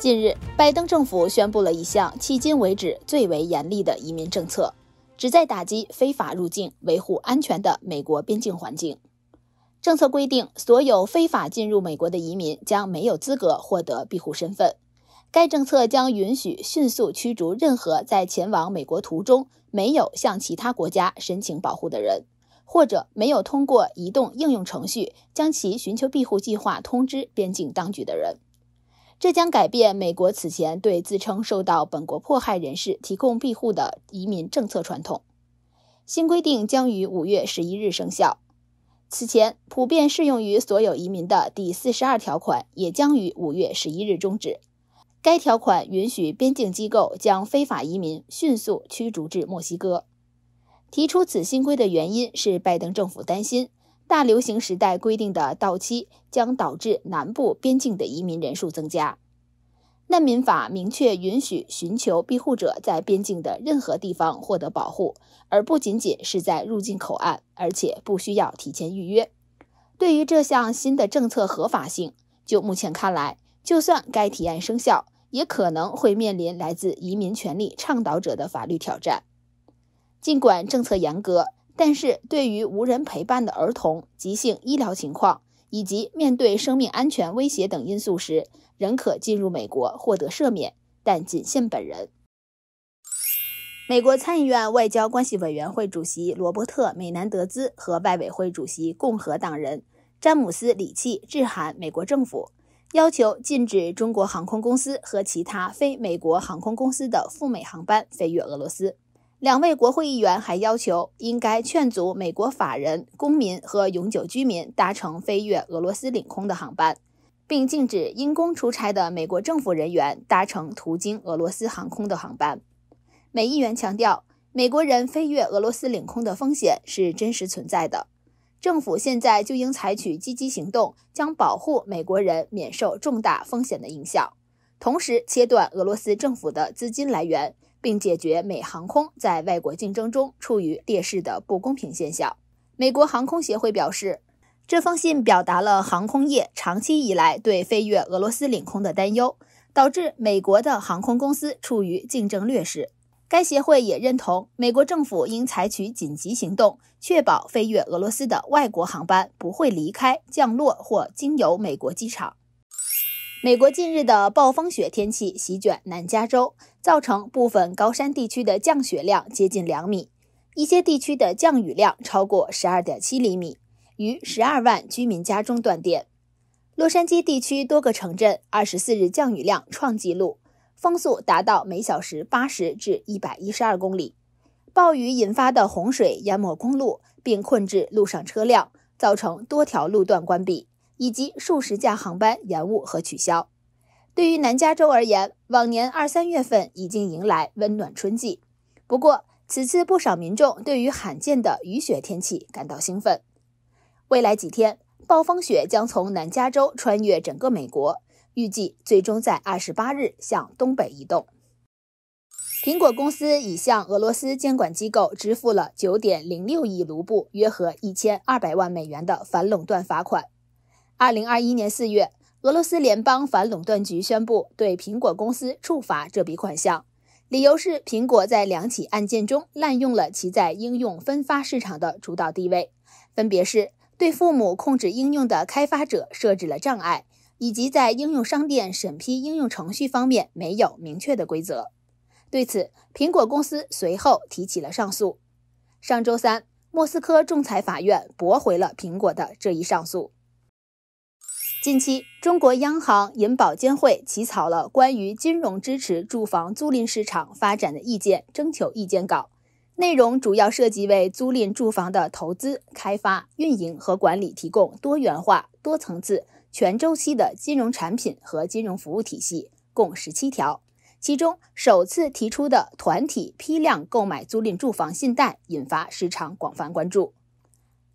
近日，拜登政府宣布了一项迄今为止最为严厉的移民政策，旨在打击非法入境、维护安全的美国边境环境。政策规定，所有非法进入美国的移民将没有资格获得庇护身份。该政策将允许迅速驱逐任何在前往美国途中没有向其他国家申请保护的人，或者没有通过移动应用程序将其寻求庇护计划通知边境当局的人。这将改变美国此前对自称受到本国迫害人士提供庇护的移民政策传统。新规定将于五月十一日生效。此前普遍适用于所有移民的第四十二条款也将于五月十一日终止。该条款允许边境机构将非法移民迅速驱逐至墨西哥。提出此新规的原因是拜登政府担心。大流行时代规定的到期将导致南部边境的移民人数增加。难民法明确允许寻求庇护者在边境的任何地方获得保护，而不仅仅是在入境口岸，而且不需要提前预约。对于这项新的政策合法性，就目前看来，就算该提案生效，也可能会面临来自移民权利倡导者的法律挑战。尽管政策严格。但是对于无人陪伴的儿童、急性医疗情况以及面对生命安全威胁等因素时，仍可进入美国获得赦免，但仅限本人。美国参议院外交关系委员会主席罗伯特·美南德兹和外委会主席共和党人詹姆斯·里契致函美国政府，要求禁止中国航空公司和其他非美国航空公司的赴美航班飞越俄罗斯。两位国会议员还要求，应该劝阻美国法人、公民和永久居民搭乘飞越俄罗斯领空的航班，并禁止因公出差的美国政府人员搭乘途经俄罗斯航空的航班。美议员强调，美国人飞越俄罗斯领空的风险是真实存在的，政府现在就应采取积极行动，将保护美国人免受重大风险的影响，同时切断俄罗斯政府的资金来源。并解决美航空在外国竞争中处于劣势的不公平现象。美国航空协会表示，这封信表达了航空业长期以来对飞越俄罗斯领空的担忧，导致美国的航空公司处于竞争劣势。该协会也认同美国政府应采取紧急行动，确保飞越俄罗斯的外国航班不会离开、降落或经由美国机场。美国近日的暴风雪天气席卷南加州，造成部分高山地区的降雪量接近两米，一些地区的降雨量超过十二点七厘米，逾十二万居民家中断电。洛杉矶地区多个城镇二十四日降雨量创纪录，风速达到每小时八十至一百一十二公里。暴雨引发的洪水淹没公路，并困制路上车辆，造成多条路段关闭。以及数十架航班延误和取消。对于南加州而言，往年二三月份已经迎来温暖春季，不过此次不少民众对于罕见的雨雪天气感到兴奋。未来几天，暴风雪将从南加州穿越整个美国，预计最终在二十八日向东北移动。苹果公司已向俄罗斯监管机构支付了九点零六亿卢布（约合一千二百万美元）的反垄断罚款。二零二一年四月，俄罗斯联邦反垄断局宣布对苹果公司处罚这笔款项，理由是苹果在两起案件中滥用了其在应用分发市场的主导地位，分别是对父母控制应用的开发者设置了障碍，以及在应用商店审批应用程序方面没有明确的规则。对此，苹果公司随后提起了上诉。上周三，莫斯科仲裁法院驳回了苹果的这一上诉。近期，中国央行、银保监会起草了关于金融支持住房租赁市场发展的意见征求意见稿，内容主要涉及为租赁住房的投资、开发、运营和管理提供多元化、多层次、全周期的金融产品和金融服务体系，共十七条，其中首次提出的团体批量购买租赁住房信贷，引发市场广泛关注。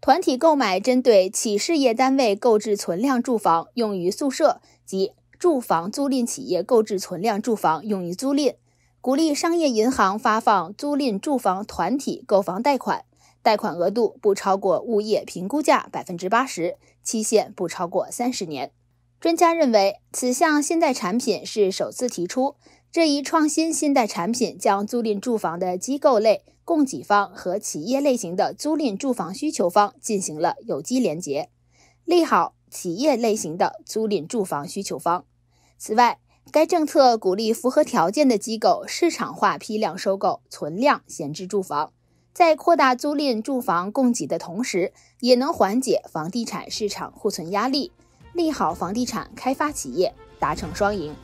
团体购买针对企事业单位购置存量住房用于宿舍及住房租赁企业购置存量住房用于租赁，鼓励商业银行发放租赁住房团体购房贷款，贷款额度不超过物业评估价百分之八十，期限不超过三十年。专家认为，此项信贷产品是首次提出，这一创新信贷产品将租赁住房的机构类。供给方和企业类型的租赁住房需求方进行了有机连接，利好企业类型的租赁住房需求方。此外，该政策鼓励符合条件的机构市场化批量收购存量闲置住房，在扩大租赁住房供给的同时，也能缓解房地产市场库存压力，利好房地产开发企业，达成双赢。